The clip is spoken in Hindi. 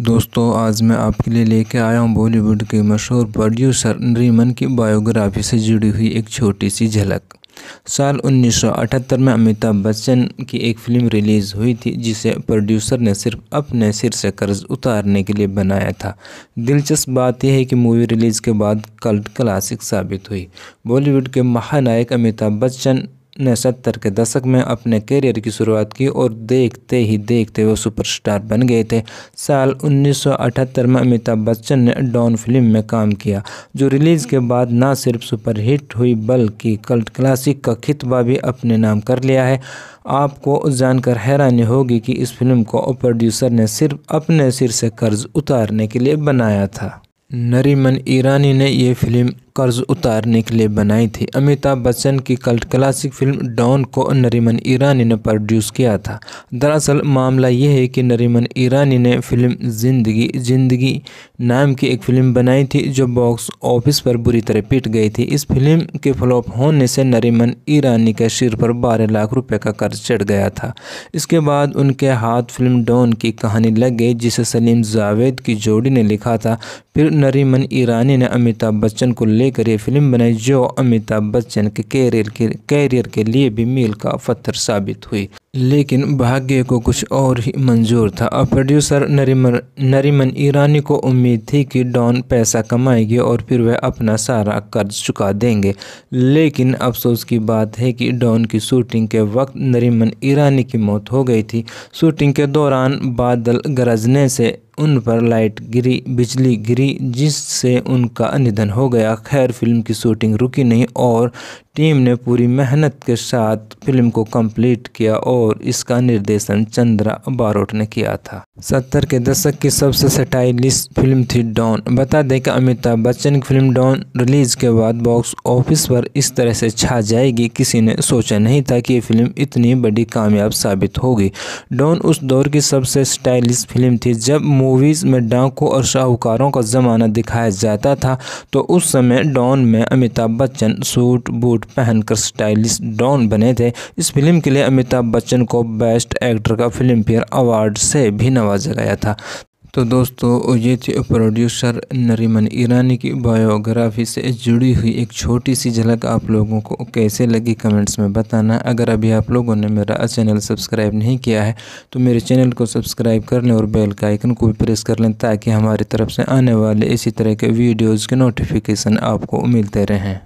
दोस्तों आज मैं आपके लिए लेके आया हूँ बॉलीवुड के मशहूर प्रोड्यूसर नरीमन की बायोग्राफी से जुड़ी हुई एक छोटी सी झलक साल 1978 में अमिताभ बच्चन की एक फिल्म रिलीज़ हुई थी जिसे प्रोड्यूसर ने सिर्फ अपने सिर से कर्ज उतारने के लिए बनाया था दिलचस्प बात यह है कि मूवी रिलीज़ के बाद कल्ट क्लासिक साबित हुई बॉलीवुड के महानायक अमिताभ बच्चन ने सत्तर के दशक में अपने करियर की शुरुआत की और देखते ही देखते वो सुपरस्टार बन गए थे साल 1978 में अमिताभ बच्चन ने डॉन फिल्म में काम किया जो रिलीज़ के बाद ना सिर्फ सुपरहिट हुई बल्कि कल्ट क्लासिक का खितबा भी अपने नाम कर लिया है आपको जानकर हैरानी होगी कि इस फिल्म को प्रोड्यूसर ने सिर्फ अपने सिर से कर्ज उतारने के लिए बनाया था नरीमन ईरानी ने यह फिल्म कर्ज उतारने के लिए बनाई थी अमिताभ बच्चन की कल्ट क्लासिक फिल्म डॉन को नरीमन ईरानी ने प्रोड्यूस किया था दरअसल मामला यह है कि नरीमन ईरानी ने फिल्म जिंदगी जिंदगी नाम की एक फिल्म बनाई थी जो बॉक्स ऑफिस पर बुरी तरह पिट गई थी इस फिल्म के फ्लॉप होने से नरीमन ईरानी के सिर पर बारह लाख रुपये का कर्ज चढ़ गया था इसके बाद उनके हाथ फिल्म डॉन की कहानी लग गई जिसे सलीम जावेद की जोड़ी ने लिखा था फिर नरीमन ईरानी ने अमिताभ बच्चन को ले लेकर ये फिल्म बनाई जो अमिताभ बच्चन के कैरियर के कैरियर के लिए भी मील का पत्थर साबित हुई लेकिन भाग्य को कुछ और ही मंजूर था अब प्रोड्यूसर नरिमन नरिमन ईरानी को उम्मीद थी कि डॉन पैसा कमाएगी और फिर वह अपना सारा कर्ज चुका देंगे लेकिन अफसोस की बात है कि डॉन की शूटिंग के वक्त नरिमन ईरानी की मौत हो गई थी शूटिंग के दौरान बादल गरजने से उन पर लाइट गिरी बिजली गिरी जिससे उनका निधन हो गया खैर फिल्म की शूटिंग रुकी नहीं और टीम ने पूरी मेहनत के साथ फिल्म को कंप्लीट किया और इसका निर्देशन चंद्रा बारोट ने किया था सत्तर के दशक की सबसे स्टाइलिश फिल्म थी डॉन बता दें कि अमिताभ बच्चन की फिल्म डॉन रिलीज के बाद बॉक्स ऑफिस पर इस तरह से छा जाएगी किसी ने सोचा नहीं था कि ये फिल्म इतनी बड़ी कामयाब साबित होगी डॉन उस दौर की सबसे स्टाइलिश फिल्म थी जब मूवीज़ में डांकों और शाहूकारों का ज़माना दिखाया जाता था तो उस समय डॉन में Amitabh Bachchan suit boot suit पहनकर स्टाइलिश डॉन बने थे इस फिल्म के लिए अमिताभ बच्चन को बेस्ट एक्टर का फिल्म फेयर अवार्ड से भी नवाजा गया था तो दोस्तों ये थी प्रोड्यूसर नरीमन ईरानी की बायोग्राफी से जुड़ी हुई एक छोटी सी झलक आप लोगों को कैसे लगी कमेंट्स में बताना अगर अभी आप लोगों ने मेरा चैनल सब्सक्राइब नहीं किया है तो मेरे चैनल को सब्सक्राइब कर लें और बेल का आइकन को भी प्रेस कर लें ताकि हमारी तरफ से आने वाले इसी तरह के वीडियोज़ के नोटिफिकेशन आपको मिलते रहें